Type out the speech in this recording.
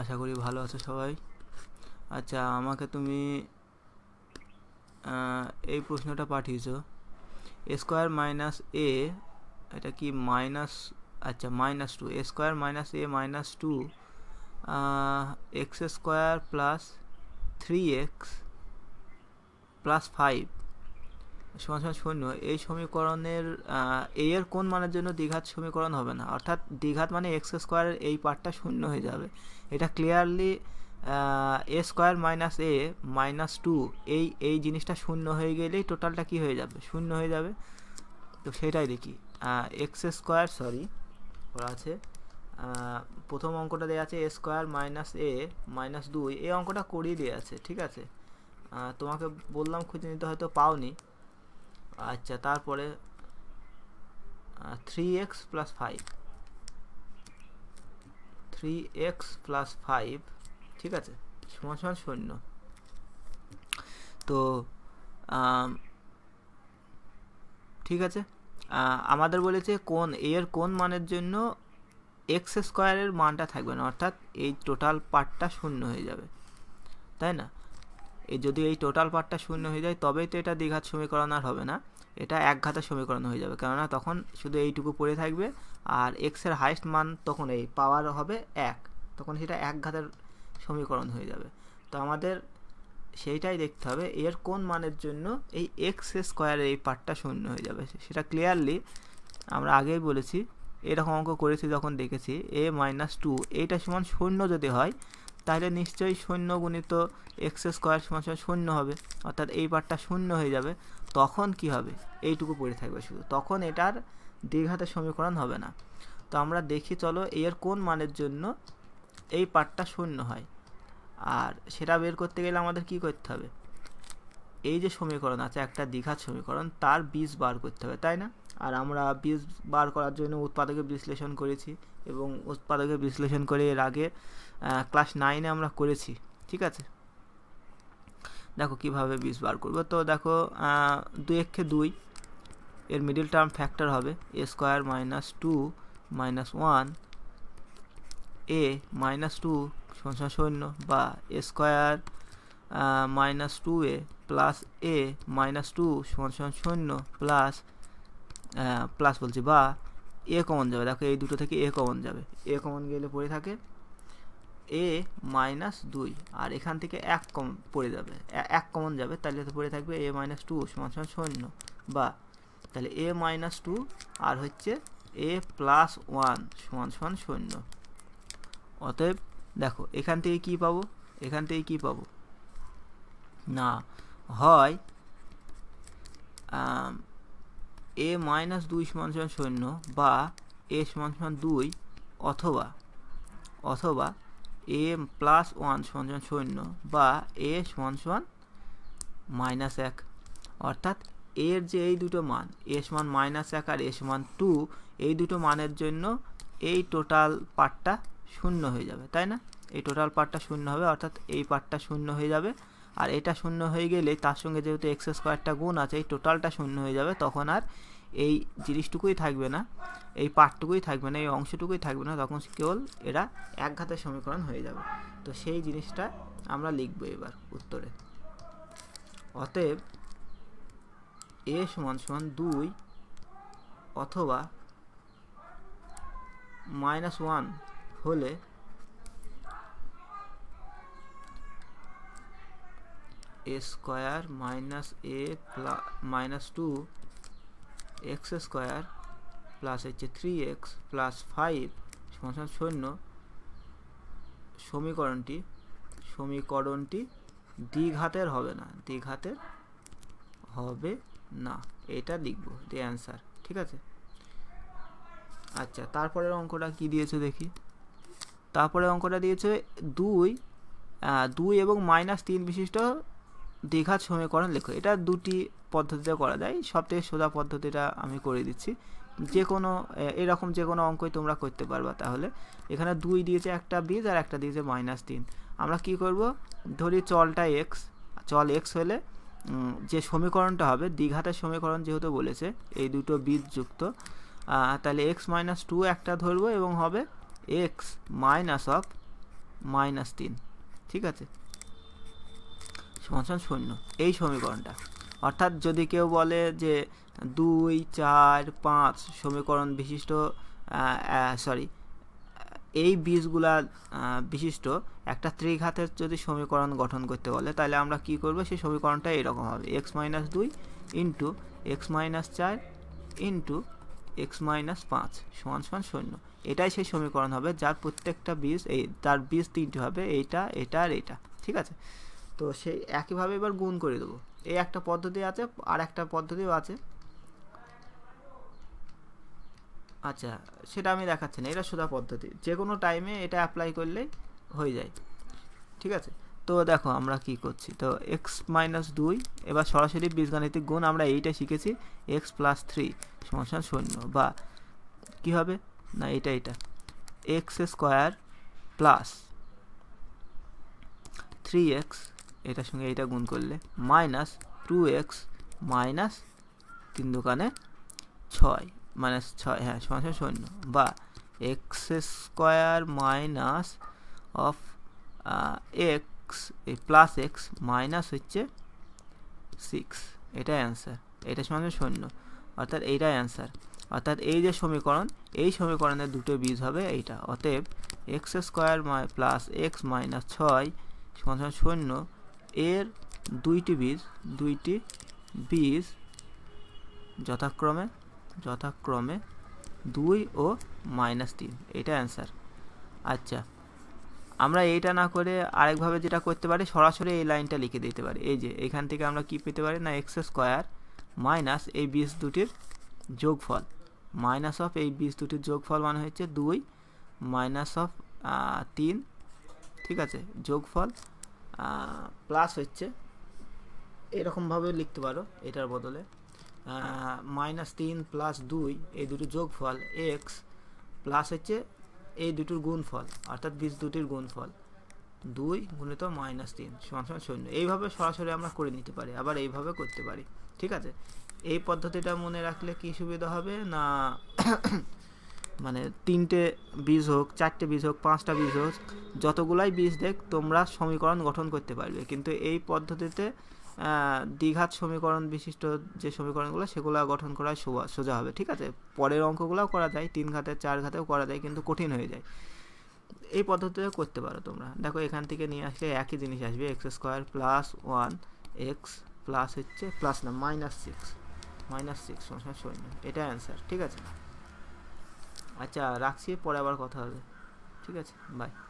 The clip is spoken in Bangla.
আশা করি ভালো আছো সবাই আচ্ছা আমাকে তুমি এই প্রশ্নটা পাঠিয়েছো স্কোয়ার মাইনাস এ এটা কি মাইনাস আচ্ছা minus two A square minus A minus two X square plus three X plus five সমান শূন্য এই সমীকরণের এ এর কোন মানের জন্য দ্বিঘাত সমীকরণ হবে না অর্থাৎ দ্বিঘাত মানে এক্স স্কোয়ারের এই পার্টটা শূন্য হয়ে যাবে এটা clearly A square minus A minus two এই এই জিনিসটা শূন্য হয়ে গেলেই টোটালটা কি হয়ে যাবে শূন্য হয়ে যাবে তো সেটাই দেখি এক্স স্কোয়ার সরি ওরা আছে প্রথম অঙ্কটা দেওয়া আছে A square minus A minus দুই এই অঙ্কটা করিয়ে দেওয়া আছে ঠিক আছে তোমাকে বললাম খুঁজে নিতে হয়তো পাওনি আচ্ছা তারপরে three X plus five three X plus five ঠিক আছে সমান সমান শূন্য তো ঠিক আছে আমাদের বলেছে কোন এর কোন মানের জন্য এক্স স্কোয়ারের মানটা থাকবে না অর্থাৎ এই টোটাল পার্টটা শূন্য হয়ে যাবে তাই না যদি এই টোটাল পার্টটা শূন্য হয়ে যায় তবেই তো এটা দ্বিঘাত সমীকরণ আর হবে না এটা এক ঘাতের সমীকরণ হয়ে যাবে কেননা তখন শুধু এইটুকু পড়ে থাকবে আর এক্সের হাইস্ট মান তখন এই পাওয়ার হবে এক তখন সেটা এক ঘাতের সমীকরণ হয়ে যাবে তো আমাদের সেইটাই দেখতে হবে এর কোন মানের জন্য এই এক্স স্কোয়ারের এই পার্টটা শূন্য হয়ে যাবে সেটা ক্লিয়ারলি আমরা আগেই বলেছি এরকম অঙ্ক করেছি যখন দেখেছি এ মাইনাস টু এইটা সমান শূন্য যদি হয় তাহলে নিশ্চয়ই শূন্য গুণিত এক্স স্কোয়ার সমান সময় শূন্য হবে অর্থাৎ এই পার্টটা শূন্য হয়ে যাবে তখন কি হবে এইটুকু পড়ে থাকবে শুধু তখন এটার দীঘাতে সমীকরণ হবে না তো আমরা দেখি চলো এর কোন মানের জন্য এই পার্টটা শূন্য হয় আর সেটা বের করতে গেলে আমাদের কি করতে হবে এই যে সমীকরণ আছে একটা দীঘার সমীকরণ তার বীজ বার করতে হবে তাই না আর আমরা বীজ বার করার জন্য উৎপাদকে বিশ্লেষণ করেছি এবং উৎপাদকের বিশ্লেষণ করে এর আগে ক্লাস নাইনে আমরা করেছি ঠিক আছে দেখো কিভাবে বিষ বার করবো তো দেখো দুই একে দুই এর মিডিল টার্ম ফ্যাক্টর হবে A square minus two minus one A minus two সংখ্যা শূন্য বা A square minus two A plus A minus two সংখ্যা শূন্য প্লাস প্লাস বলছি বা এ কমন যাবে দেখো এই দুটো থেকে এ কমন যাবে এ কমন গেলে পড়ে থাকে এ মাইনাস দুই আর এখান থেকে এক কম পড়ে যাবে এক কমন যাবে তাহলে তো পড়ে থাকবে এ মাইনাস টু সমান সমান শূন্য বা তাহলে এ মাইনাস টু আর হচ্ছে এ প্লাস ওয়ান সমান সমান শূন্য অতএব দেখো এখান থেকে কি পাবো এখান থেকে কি পাবো না হয় এ মাইনাস দুই সমান সমান শূন্য বা এ সমান সমান দুই অথবা অথবা এ প্লাস ওয়ান সমান সমান শূন্য বা এ সমান সমান মাইনাস এক অর্থাৎ এর যে এই দুটো মান এস সমান মাইনাস এক আর এস সমান টু এই দুটো মানের জন্য এই টোটাল পার্টটা শূন্য হয়ে যাবে তাই না এই টোটাল পার্টটা শূন্য হবে অর্থাৎ এই পার্টটা শূন্য হয়ে যাবে আর এটা শূন্য হয়ে গেলে তার সঙ্গে যেহেতু এক্স স্কোয়ারটা গুণ আছে এই টোটালটা শূন্য হয়ে যাবে তখন আর এই জিনিসটুকুই থাকবে না এই পার্টটুকুই থাকবে না এই অংশটুকুই থাকবে না তখন কেবল এরা এক ঘাতের সমীকরণ হয়ে যাবে তো সেই জিনিসটা আমরা লিখবো এবার উত্তরে অতএব এ সমান সমান দুই অথবা মাইনাস ওয়ান হলে a square minus a plus minus 2 x square plus হচ্ছে থ্রি এক্স প্লাস ফাইভ সমান শূন্য সমীকরণটি সমীকরণটি দ্বিঘাতের হবে না দ্বিঘাতের হবে না এটা লিখব দি অ্যান্সার ঠিক আছে আচ্ছা তারপরের অঙ্কটা কি দিয়েছে দেখি তারপরে অঙ্কটা দিয়েছে দুই দুই এবং মাইনাস তিন বিশিষ্ট দীঘা সমীকরণ লেখো এটা দুটি পদ্ধতিতে করা যায় সবথেকে সোজা পদ্ধতিটা আমি করে দিচ্ছি যে কোনো এরকম যে কোনো অঙ্কই তোমরা করতে পারবা তাহলে এখানে দুই দিয়েছে একটা বীজ আর একটা দিয়েছে মাইনাস তিন আমরা কি করব ধরি চলটা এক্স চল এক্স হলে যে সমীকরণটা হবে দীঘাতে সমীকরণ যেহেতু বলেছে এই দুটো বীজ যুক্ত তাহলে এক্স মাইনাস টু একটা ধরবো এবং হবে এক্স মাইনাস অফ মাইনাস তিন ঠিক আছে সমান শূন্য এই সমীকরণটা অর্থাৎ যদি কেউ বলে যে দুই চার পাঁচ সমীকরণ বিশিষ্ট সরি এই বীজগুলা বিশিষ্ট একটা ত্রিঘাতের যদি সমীকরণ গঠন করতে বলে তাহলে আমরা কি করব সেই সমীকরণটা এরকম হবে এক্স মাইনাস দুই ইন্টু এক্স মাইনাস চার ইন্টু এক্স মাইনাস পাঁচ সমান সমান শূন্য এটাই সেই সমীকরণ হবে যার প্রত্যেকটা বীজ এই তার বীজ তিনটি হবে এইটা এটা আর এটা ঠিক আছে তো সেই একইভাবে এবার গুণ করে দেবো এই একটা পদ্ধতি আছে আর একটা পদ্ধতিও আছে আচ্ছা সেটা আমি দেখাচ্ছি না এটা সোজা পদ্ধতি যে কোনো টাইমে এটা অ্যাপ্লাই করলেই হয়ে যায় ঠিক আছে তো দেখো আমরা কি করছি তো এক্স মাইনাস দুই এবার সরাসরি বীজগাণিতিক গুণ আমরা এইটা শিখেছি এক্স প্লাস থ্রি সমস্যা শূন্য বা কী হবে না এটা এটা X square plus three X এটার সঙ্গে এটা গুণ করলে মাইনাস টু এক্স মাইনাস তিন দোকানে ছয় মাইনাস ছয় হ্যাঁ সমান শূন্য বা X square minus of X plus X minus হচ্ছে সিক্স এটাই অ্যান্সার এটা সমান শূন্য অর্থাৎ এইটাই অ্যান্সার অর্থাৎ এই যে সমীকরণ এই সমীকরণের দুটো বীজ হবে এইটা অতএব X square plus X minus ছয় সমান শূন্য এর দুইটি বীজ দুইটি বীজ যথাক্রমে যথাক্রমে দুই ও মাইনাস তিন এটা অ্যান্সার আচ্ছা আমরা এইটা না করে আরেকভাবে যেটা করতে পারি সরাসরি এই লাইনটা লিখে দিতে পারি এই যে এখান থেকে আমরা কি পেতে পারি না এক্স স্কোয়ার মাইনাস এই বীজ দুটির যোগফল মাইনাস অফ এই বীজ দুটির যোগফল মানে হচ্ছে দুই মাইনাস অফ তিন ঠিক আছে যোগফল প্লাস হচ্ছে এরকমভাবে লিখতে পারো এটার বদলে মাইনাস তিন প্লাস দুই এই দুটো যোগফল এক্স প্লাস হচ্ছে এই দুটোর গুণফল অর্থাৎ বীজ দুটির গুণফল দুই গুণিত মাইনাস তিন সমান সমান শূন্য এইভাবে সরাসরি আমরা করে নিতে পারি আবার এইভাবে করতে পারি ঠিক আছে এই পদ্ধতিটা মনে রাখলে কি সুবিধা হবে না মানে তিনটে বীজ হোক চারটে বীজ হোক পাঁচটা বীজ হোক যতগুলাই বীজ দেখ তোমরা সমীকরণ গঠন করতে পারবে কিন্তু এই পদ্ধতিতে দ্বিঘাত সমীকরণ বিশিষ্ট যে সমীকরণগুলো সেগুলো গঠন করা সোজা হবে ঠিক আছে পরের অঙ্কগুলোও করা যায় তিন ঘাতে চার ঘাতেও করা যায় কিন্তু কঠিন হয়ে যায় এই পদ্ধতিতে করতে পারো তোমরা দেখো এখান থেকে নিয়ে আসলে একই জিনিস আসবে X square plus one X plus হচ্ছে প্লাস না মাইনাস সিক্স মাইনাস সিক্স এটা অ্যান্সার ঠিক আছে আচ্ছা রাখছি পরে আবার কথা হবে ঠিক আছে বাই